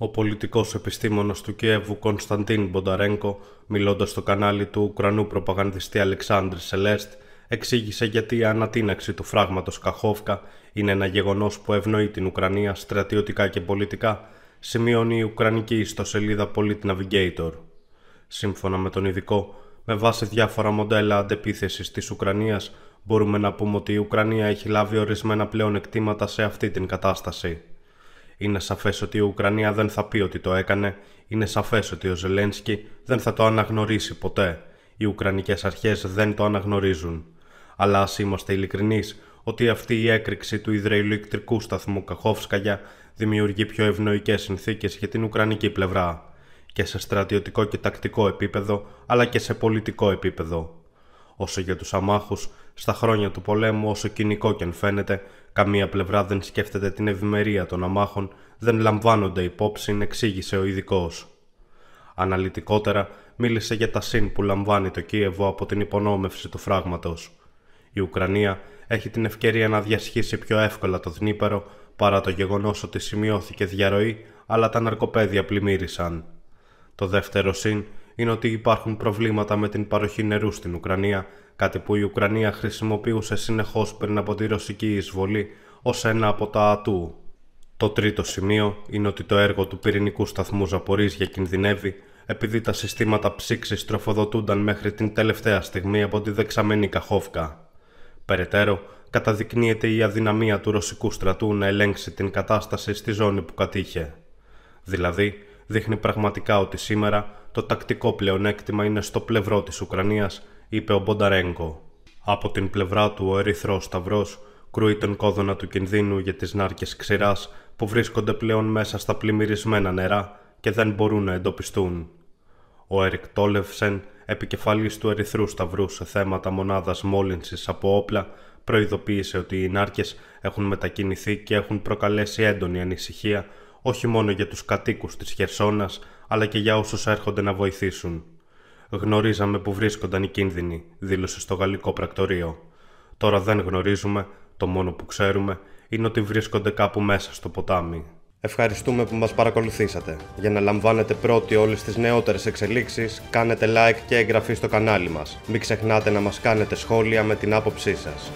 Ο πολιτικός επιστήμονας του Κιέβου Κωνσταντίν Μπονταρένκο, μιλώντας στο κανάλι του Ουκρανού προπαγανδιστή Αλεξάνδρη Σελέστ, εξήγησε γιατί η ανατίναξη του φράγματος Καχόφκα είναι ένα γεγονός που ευνοεί την Ουκρανία στρατιωτικά και πολιτικά, σημειώνει η Ουκρανική ιστοσελίδα Polit Navigator. Σύμφωνα με τον ειδικό, με βάση διάφορα μοντέλα αντεπίθεσης της Ουκρανίας, μπορούμε να πούμε ότι η Ουκρανία έχει λάβει ορισμένα πλέον εκτήματα σε αυτή την κατάσταση. Είναι σαφές ότι η Ουκρανία δεν θα πει ότι το έκανε. Είναι σαφές ότι ο Ζελένσκι δεν θα το αναγνωρίσει ποτέ. Οι Ουκρανικές αρχές δεν το αναγνωρίζουν. Αλλά ας είμαστε ειλικρινείς ότι αυτή η έκρηξη του υδρελικτρικού σταθμού Καχόφσκαγια δημιουργεί πιο ευνοϊκές συνθήκες για την Ουκρανική πλευρά. Και σε στρατιωτικό και τακτικό επίπεδο, αλλά και σε πολιτικό επίπεδο. Όσο για τους αμάχους, στα χρόνια του πολέμου, όσο κοινικό και αν φαίνεται, καμία πλευρά δεν σκέφτεται την ευημερία των αμάχων, δεν λαμβάνονται υπόψη, εξήγησε ο ειδικός. Αναλυτικότερα, μίλησε για τα συν που λαμβάνει το Κίεβο από την υπονόμευση του φράγματος. Η Ουκρανία έχει την ευκαιρία να διασχίσει πιο εύκολα το Δνήπερο παρά το γεγονός ότι σημειώθηκε διαρροή αλλά τα ναρκοπαίδια πλημμύρισαν. Το δεύτερο συν είναι ότι υπάρχουν προβλήματα με την παροχή νερού στην Ουκρανία, κάτι που η Ουκρανία χρησιμοποιούσε συνεχώς πριν από τη ρωσική εισβολή ως ένα από τα ατού. Το τρίτο σημείο είναι ότι το έργο του πυρηνικού σταθμού Ζαπορίζια κινδυνεύει επειδή τα συστήματα ψήξης τροφοδοτούνταν μέχρι την τελευταία στιγμή από τη δεξαμενή Καχόφκα. Περαιτέρω, καταδεικνύεται η αδυναμία του ρωσικού στρατού να ελέγξει την κατάσταση στη ζώνη που κατήχε. Δηλαδή, δείχνει πραγματικά ότι σήμερα το τακτικό πλεονέκτημα είναι στο πλευρό της Ουκρανίας, είπε ο Μπονταρέγκο. Από την πλευρά του ο Ερυθρός Σταυρός κρούει τον κόδωνα του κινδύνου για τις νάρκες ξηράς που βρίσκονται πλέον μέσα στα πλημμυρισμένα νερά και δεν μπορούν να εντοπιστούν. Ο Έρικ Τόλευσεν, επικεφαλής του Ερυθρού Σταυρού σε θέματα μονάδας μόλυνσης από όπλα, προειδοποίησε ότι οι νάρκες έχουν μετακινηθεί και έχουν προκαλέσει έντονη ανησυχία όχι μόνο για τους κατοίκους της Χερσόνας, αλλά και για όσους έρχονται να βοηθήσουν. Γνωρίζαμε που βρίσκονταν οι κίνδυνοι, δήλωσε στο γαλλικό πρακτορείο. Τώρα δεν γνωρίζουμε, το μόνο που ξέρουμε είναι ότι βρίσκονται κάπου μέσα στο ποτάμι. Ευχαριστούμε που μας παρακολουθήσατε. Για να λαμβάνετε πρώτοι όλες τις νεότερες εξελίξεις, κάνετε like και εγγραφή στο κανάλι μας. Μην ξεχνάτε να μας κάνετε σχόλια με την άποψή σας.